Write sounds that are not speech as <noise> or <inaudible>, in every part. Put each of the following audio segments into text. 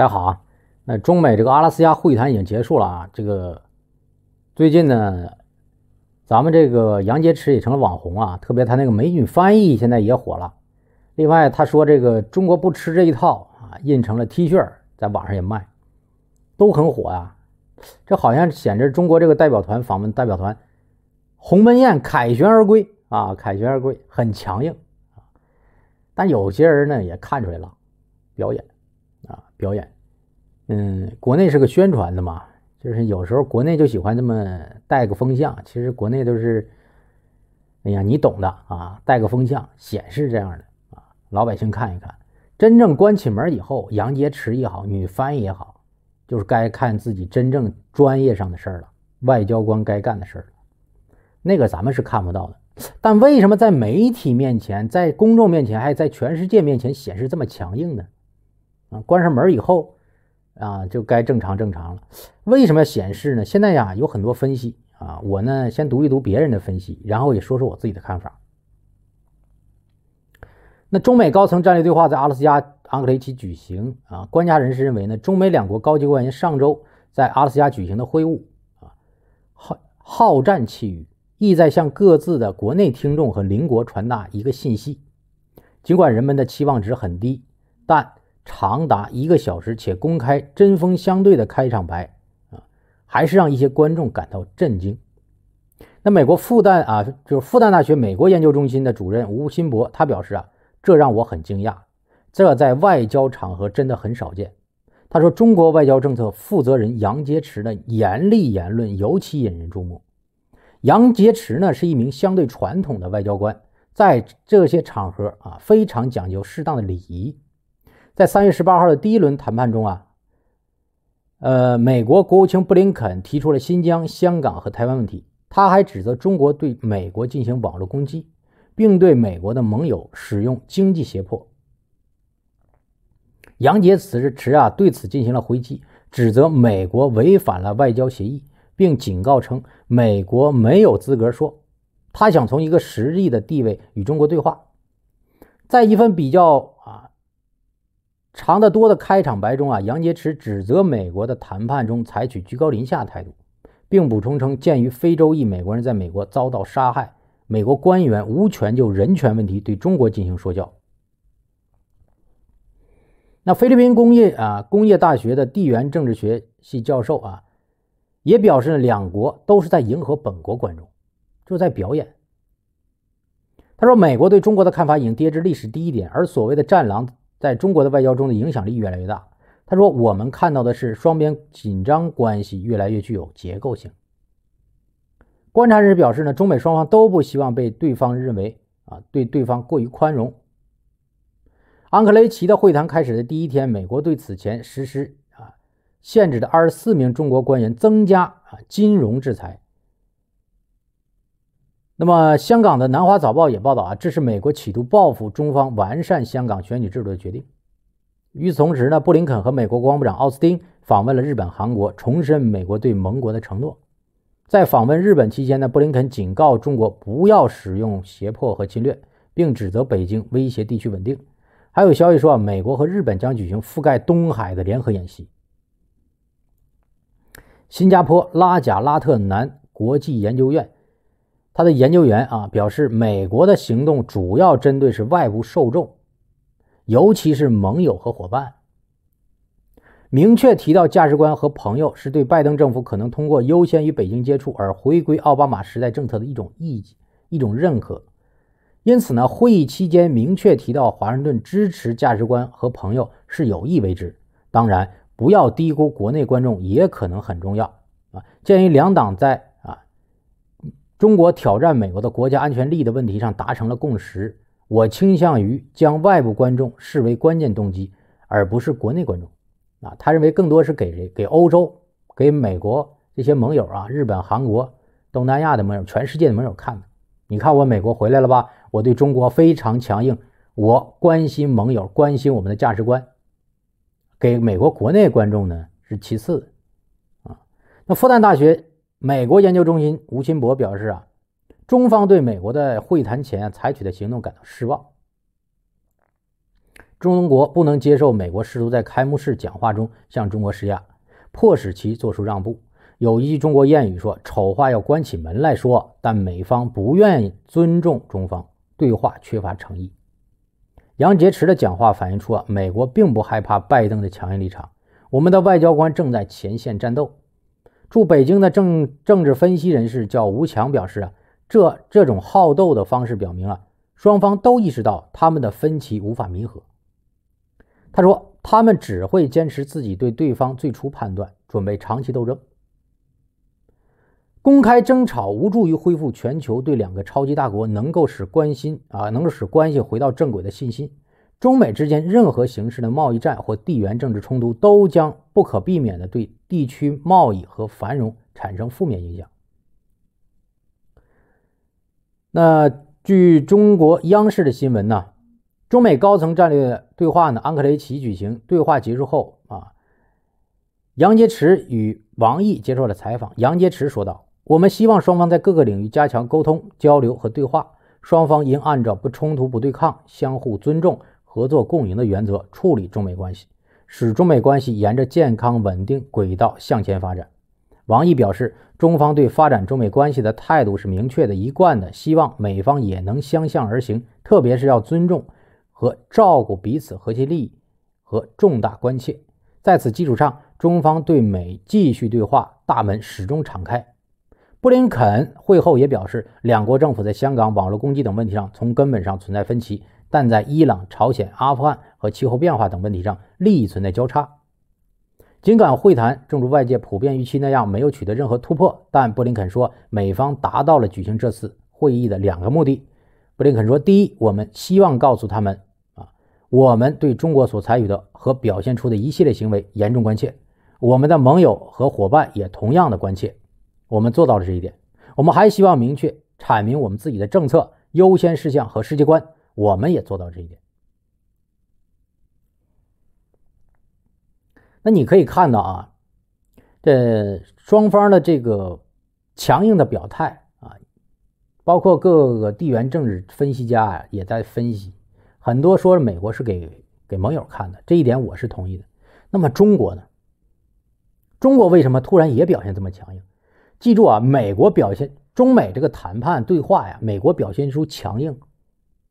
大家好啊，那中美这个阿拉斯加会谈已经结束了啊。这个最近呢，咱们这个杨洁篪也成了网红啊，特别他那个美女翻译现在也火了。另外他说这个中国不吃这一套啊，印成了 T 恤，在网上也卖，都很火呀。这好像显示中国这个代表团访问代表团鸿门宴凯旋而归啊，凯旋而归很强硬啊。但有些人呢也看出来了，表演。表演，嗯，国内是个宣传的嘛，就是有时候国内就喜欢这么带个风向，其实国内都是，哎呀，你懂的啊，带个风向显示这样的啊，老百姓看一看。真正关起门以后，杨洁篪也好，女翻译也好，就是该看自己真正专业上的事儿了，外交官该干的事儿了，那个咱们是看不到的。但为什么在媒体面前、在公众面前，还在全世界面前显示这么强硬呢？啊，关上门以后，啊，就该正常正常了。为什么要显示呢？现在呀，有很多分析啊。我呢，先读一读别人的分析，然后也说说我自己的看法。那中美高层战略对话在阿拉斯加安克雷奇举行啊。官家人士认为呢，中美两国高级官员上周在阿拉斯加举行的会晤啊，好好战气宇，意在向各自的国内听众和邻国传达一个信息。尽管人们的期望值很低，但。长达一个小时且公开针锋相对的开场白啊，还是让一些观众感到震惊。那美国复旦啊，就是复旦大学美国研究中心的主任吴新博，他表示啊，这让我很惊讶，这在外交场合真的很少见。他说，中国外交政策负责人杨洁篪的严厉言论尤其引人注目。杨洁篪呢，是一名相对传统的外交官，在这些场合啊，非常讲究适当的礼仪。在三月十八号的第一轮谈判中啊，呃，美国国务卿布林肯提出了新疆、香港和台湾问题，他还指责中国对美国进行网络攻击，并对美国的盟友使用经济胁迫。杨洁此时持啊对此进行了回击，指责美国违反了外交协议，并警告称美国没有资格说他想从一个实力的地位与中国对话。在一份比较。长得多的开场白中啊，杨洁篪指责美国的谈判中采取居高临下态度，并补充称，鉴于非洲裔美国人在美国遭到杀害，美国官员无权就人权问题对中国进行说教。那菲律宾工业啊，工业大学的地缘政治学系教授啊，也表示两国都是在迎合本国观众，就在表演。他说，美国对中国的看法已经跌至历史低点，而所谓的“战狼”。在中国的外交中的影响力越来越大。他说，我们看到的是双边紧张关系越来越具有结构性。观察人士表示呢，中美双方都不希望被对方认为啊对对方过于宽容。安克雷奇的会谈开始的第一天，美国对此前实施啊限制的二十四名中国官员增加啊金融制裁。那么，香港的南华早报也报道啊，这是美国企图报复中方完善香港选举制度的决定。与此同时呢，布林肯和美国国防部长奥斯汀访问了日本、韩国，重申美国对盟国的承诺。在访问日本期间呢，布林肯警告中国不要使用胁迫和侵略，并指责北京威胁地区稳定。还有消息说啊，美国和日本将举行覆盖东海的联合演习。新加坡拉贾拉特南国际研究院。他的研究员啊表示，美国的行动主要针对是外部受众，尤其是盟友和伙伴。明确提到价值观和朋友是对拜登政府可能通过优先与北京接触而回归奥巴马时代政策的一种意一种认可。因此呢，会议期间明确提到华盛顿支持价值观和朋友是有意为之。当然，不要低估国内观众也可能很重要啊。鉴于两党在中国挑战美国的国家安全利益的问题上达成了共识。我倾向于将外部观众视为关键动机，而不是国内观众。啊，他认为更多是给谁？给欧洲、给美国这些盟友啊，日本、韩国、东南亚的盟友，全世界的盟友看的。你看，我美国回来了吧？我对中国非常强硬，我关心盟友，关心我们的价值观。给美国国内观众呢是其次啊，那复旦大学。美国研究中心吴钦博表示：“啊，中方对美国在会谈前采取的行动感到失望。中东国不能接受美国试图在开幕式讲话中向中国施压，迫使其做出让步。有一句中国谚语说：‘丑话要关起门来说’，但美方不愿意尊重中方，对话缺乏诚意。杨洁篪的讲话反映出啊，美国并不害怕拜登的强硬立场。我们的外交官正在前线战斗。”驻北京的政政治分析人士叫吴强表示啊，这这种好斗的方式表明啊，双方都意识到他们的分歧无法弥合。他说，他们只会坚持自己对对方最初判断，准备长期斗争。公开争吵无助于恢复全球对两个超级大国能够使关心啊，能够使关系回到正轨的信心。中美之间任何形式的贸易战或地缘政治冲突都将不可避免地对。地区贸易和繁荣产生负面影响。那据中国央视的新闻呢？中美高层战略对话呢？安克雷奇举行。对话结束后啊，杨洁篪与王毅接受了采访。杨洁篪说道：“我们希望双方在各个领域加强沟通交流和对话，双方应按照不冲突不对抗、相互尊重、合作共赢的原则处理中美关系。”使中美关系沿着健康稳定轨道向前发展，王毅表示，中方对发展中美关系的态度是明确的、一贯的，希望美方也能相向而行，特别是要尊重和照顾彼此核心利益和重大关切。在此基础上，中方对美继续对话大门始终敞开。布林肯会后也表示，两国政府在香港网络攻击等问题上从根本上存在分歧。但在伊朗、朝鲜、阿富汗和气候变化等问题上，利益存在交叉。尽管会谈正如外界普遍预期那样没有取得任何突破，但布林肯说，美方达到了举行这次会议的两个目的。布林肯说：“第一，我们希望告诉他们啊，我们对中国所采取的和表现出的一系列行为严重关切，我们的盟友和伙伴也同样的关切。我们做到了这一点。我们还希望明确阐明我们自己的政策优先事项和世界观。”我们也做到这一点。那你可以看到啊，这双方的这个强硬的表态啊，包括各个地缘政治分析家呀也在分析，很多说美国是给给盟友看的，这一点我是同意的。那么中国呢？中国为什么突然也表现这么强硬？记住啊，美国表现中美这个谈判对话呀，美国表现出强硬。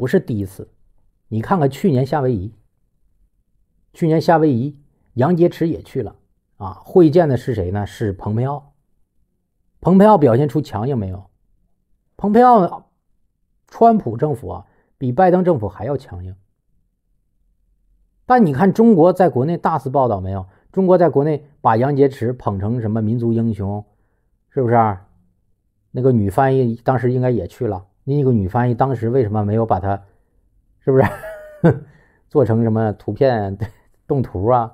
不是第一次，你看看去年夏威夷，去年夏威夷杨洁篪也去了啊，会见的是谁呢？是蓬佩奥。蓬佩奥表现出强硬没有？蓬佩奥，川普政府啊，比拜登政府还要强硬。但你看中国在国内大肆报道没有？中国在国内把杨洁篪捧成什么民族英雄？是不是？那个女翻译当时应该也去了。那个女翻译当时为什么没有把它，是不是 <laughs> 做成什么图片、动图啊？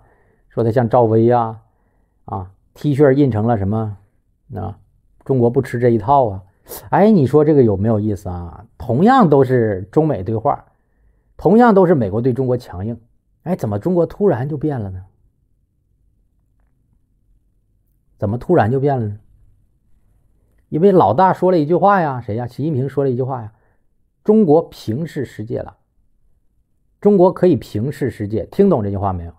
说的像赵薇啊，啊，T 恤印成了什么？啊，中国不吃这一套啊！哎，你说这个有没有意思啊？同样都是中美对话，同样都是美国对中国强硬，哎，怎么中国突然就变了呢？怎么突然就变了呢？因为老大说了一句话呀，谁呀？习近平说了一句话呀：“中国平视世界了，中国可以平视世界。”听懂这句话没有？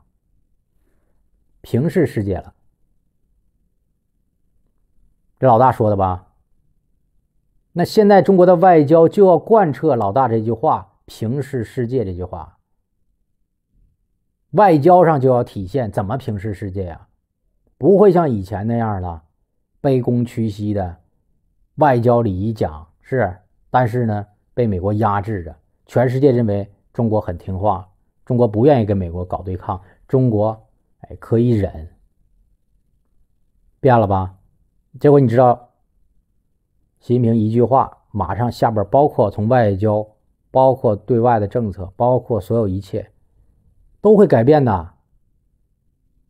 平视世界了，这老大说的吧？那现在中国的外交就要贯彻老大这句话“平视世界”这句话，外交上就要体现怎么平视世界呀？不会像以前那样了，卑躬屈膝的。外交礼仪讲是，但是呢，被美国压制着，全世界认为中国很听话，中国不愿意跟美国搞对抗，中国哎可以忍。变了吧？结果你知道，习近平一句话，马上下边包括从外交，包括对外的政策，包括所有一切，都会改变的。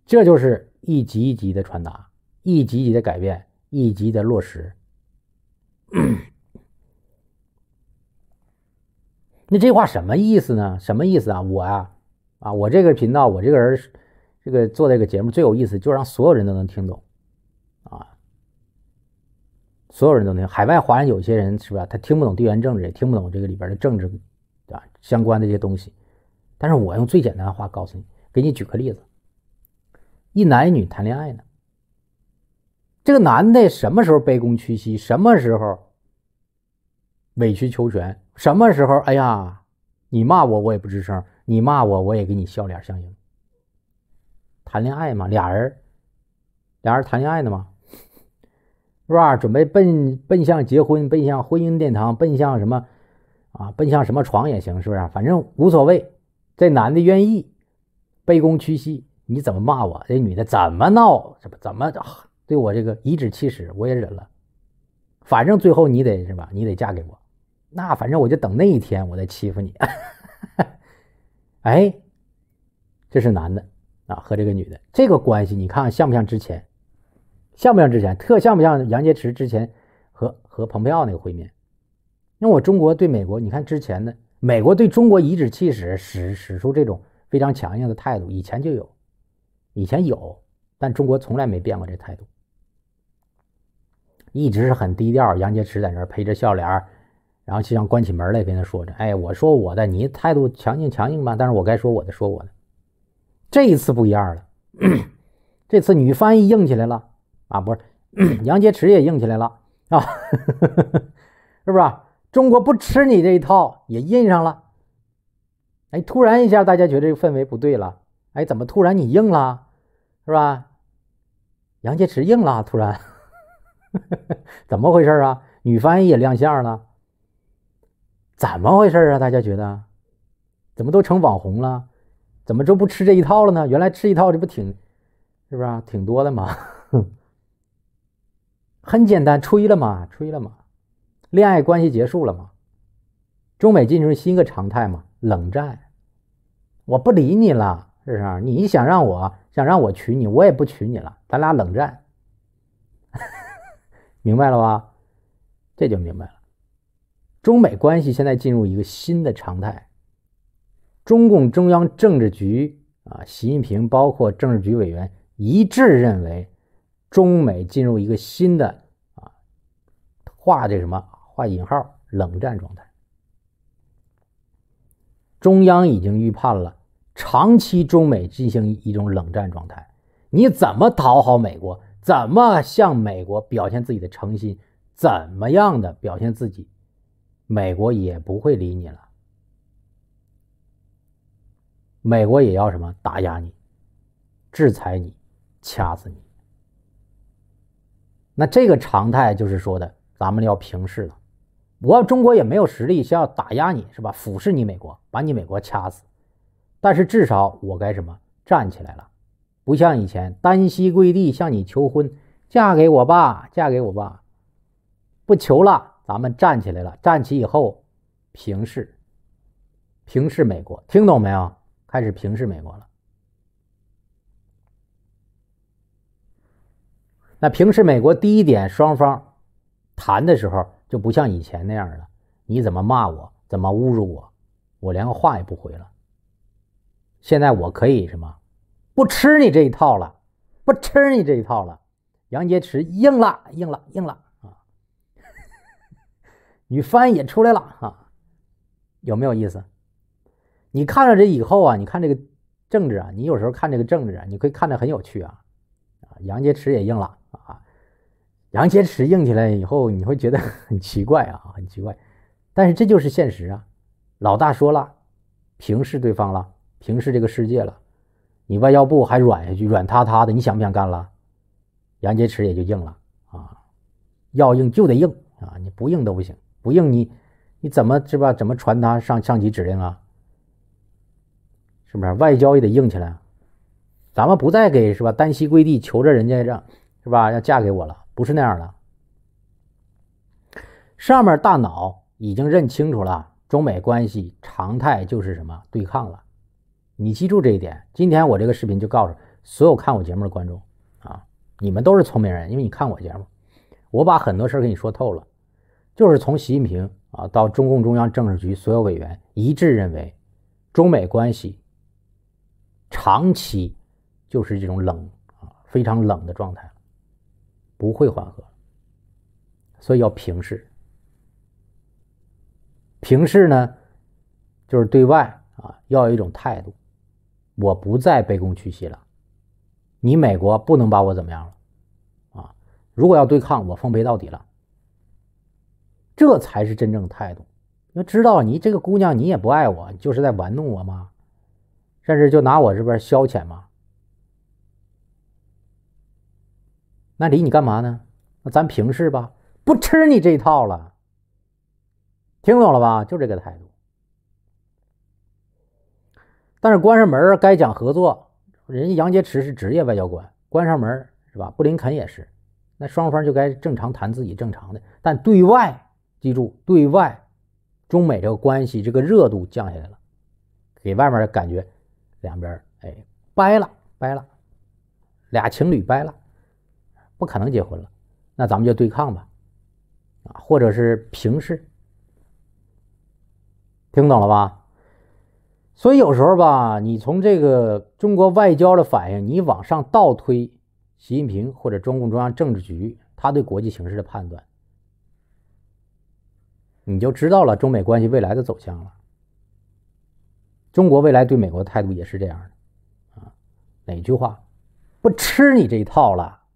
这就是一级一级的传达，一级一级的改变，一级的落实。<clears throat> 那这话什么意思呢？什么意思啊？我呀，啊，我这个频道，我这个人，这个做这个节目最有意思，就让所有人都能听懂，啊，所有人都能。海外华人有些人是不是他听不懂地缘政治，也听不懂这个里边的政治，对吧？相关的这些东西，但是我用最简单的话告诉你，给你举个例子：一男一女谈恋爱呢。这个男的什么时候卑躬屈膝，什么时候委曲求全，什么时候？哎呀，你骂我我也不吱声，你骂我我也给你笑脸相迎。谈恋爱嘛，俩人，俩人谈恋爱呢嘛，是吧？准备奔奔向结婚，奔向婚姻殿堂，奔向什么啊？奔向什么床也行，是不是？反正无所谓。这男的愿意卑躬屈膝，你怎么骂我？这女的怎么闹？怎么怎么？对我这个颐指气使，我也忍了。反正最后你得是吧？你得嫁给我。那反正我就等那一天，我再欺负你。<laughs> 哎，这是男的啊，和这个女的这个关系，你看像不像之前？像不像之前？特像不像杨洁篪之前和和蓬佩奥那个会面？那我中国对美国，你看之前的美国对中国颐指气使，使使出这种非常强硬的态度，以前就有，以前有，但中国从来没变过这态度。一直是很低调，杨洁篪在那儿陪着笑脸然后就像关起门来跟他说着：“哎，我说我的，你态度强硬强硬吧，但是我该说我的说我的。”这一次不一样了，<clears throat> 这次女翻译硬起来了啊，不是 <clears throat> 杨洁篪也硬起来了啊，<laughs> 是不是？中国不吃你这一套，也硬上了。哎，突然一下，大家觉得这个氛围不对了。哎，怎么突然你硬了？是吧？杨洁篪硬了，突然。<laughs> 怎么回事啊？女翻译也亮相了，怎么回事啊？大家觉得怎么都成网红了？怎么就不吃这一套了呢？原来吃一套，这不挺是不是啊？挺多的嘛。<laughs> 很简单，吹了嘛，吹了嘛，恋爱关系结束了嘛，中美进入新个常态嘛？冷战？我不理你了，是不是？你想让我想让我娶你，我也不娶你了，咱俩冷战。明白了吧？这就明白了。中美关系现在进入一个新的常态。中共中央政治局啊，习近平包括政治局委员一致认为，中美进入一个新的啊，画这什么画引号冷战状态。中央已经预判了，长期中美进行一种冷战状态。你怎么讨好美国？怎么向美国表现自己的诚心？怎么样的表现自己，美国也不会理你了。美国也要什么打压你、制裁你、掐死你。那这个常态就是说的，咱们要平视了。我中国也没有实力，想要打压你是吧？俯视你美国，把你美国掐死。但是至少我该什么站起来了。不像以前单膝跪地向你求婚，嫁给我吧，嫁给我吧，不求了，咱们站起来了。站起以后，平视，平视美国，听懂没有？开始平视美国了。那平视美国第一点，双方谈的时候就不像以前那样了。你怎么骂我？怎么侮辱我？我连个话也不回了。现在我可以什么？不吃你这一套了，不吃你这一套了，杨洁篪硬了，硬了，硬了啊！<laughs> 女翻译出来了啊，有没有意思？你看了这以后啊，你看这个政治啊，你有时候看这个政治，啊，你会看得很有趣啊。啊，杨洁篪也硬了啊，杨洁篪硬起来以后，你会觉得很奇怪啊，很奇怪，但是这就是现实啊。老大说了，平视对方了，平视这个世界了。你外交部还软下去，软塌塌的，你想不想干了？杨洁篪也就硬了啊，要硬就得硬啊，你不硬都不行，不硬你你怎么是吧？怎么传达上上级指令啊？是不是外交也得硬起来？咱们不再给是吧？单膝跪地求着人家让是吧？要嫁给我了，不是那样的。上面大脑已经认清楚了，中美关系常态就是什么对抗了。你记住这一点，今天我这个视频就告诉所有看我节目的观众，啊，你们都是聪明人，因为你看我节目，我把很多事儿给你说透了，就是从习近平啊到中共中央政治局所有委员一致认为，中美关系长期就是这种冷啊非常冷的状态不会缓和，所以要平视。平视呢，就是对外啊要有一种态度。我不再卑躬屈膝了，你美国不能把我怎么样了，啊！如果要对抗，我奉陪到底了。这才是真正态度。要知道，你这个姑娘，你也不爱我，你就是在玩弄我吗？甚至就拿我这边消遣吗？那理你干嘛呢？那咱平视吧，不吃你这一套了。听懂了吧？就这个态度。但是关上门该讲合作，人家杨洁篪是职业外交官，关上门是吧？布林肯也是，那双方就该正常谈自己正常的。但对外，记住对外，中美这个关系这个热度降下来了，给外面的感觉，两边哎掰了掰了，俩情侣掰了，不可能结婚了，那咱们就对抗吧，啊，或者是平视。听懂了吧？所以有时候吧，你从这个中国外交的反应，你往上倒推习近平或者中共中央政治局他对国际形势的判断，你就知道了中美关系未来的走向了。中国未来对美国的态度也是这样的，啊，哪句话，不吃你这一套了。